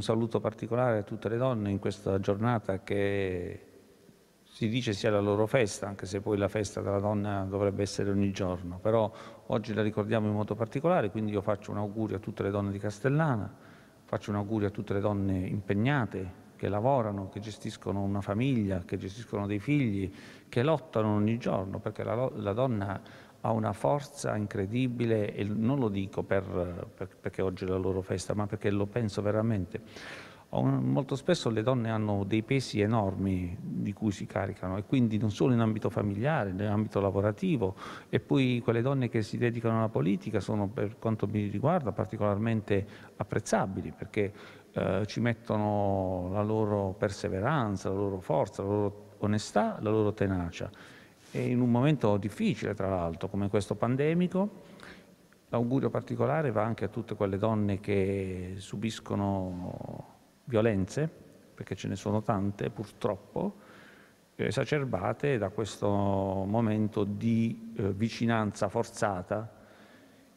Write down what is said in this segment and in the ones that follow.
Un saluto particolare a tutte le donne in questa giornata che si dice sia la loro festa, anche se poi la festa della donna dovrebbe essere ogni giorno, però oggi la ricordiamo in modo particolare, quindi io faccio un augurio a tutte le donne di Castellana, faccio un augurio a tutte le donne impegnate, che lavorano, che gestiscono una famiglia, che gestiscono dei figli, che lottano ogni giorno, perché la, la donna ha una forza incredibile e non lo dico per, per, perché oggi è la loro festa, ma perché lo penso veramente. Molto spesso le donne hanno dei pesi enormi di cui si caricano e quindi non solo in ambito familiare, in ambito lavorativo e poi quelle donne che si dedicano alla politica sono per quanto mi riguarda particolarmente apprezzabili perché eh, ci mettono la loro perseveranza, la loro forza, la loro onestà, la loro tenacia e in un momento difficile tra l'altro come questo pandemico. L'augurio particolare va anche a tutte quelle donne che subiscono violenze, perché ce ne sono tante purtroppo, eh, esacerbate da questo momento di eh, vicinanza forzata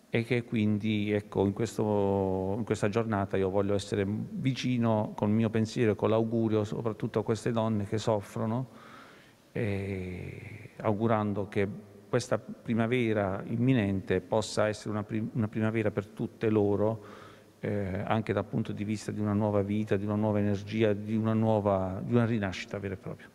e che quindi ecco, in, questo, in, questa giornata io voglio essere vicino con il mio pensiero e con l'augurio soprattutto a queste donne che soffrono e augurando che questa primavera imminente possa essere una, prim una primavera per tutte loro, eh, anche dal punto di vista di una nuova vita, di una nuova energia, di una, nuova, di una rinascita vera e propria.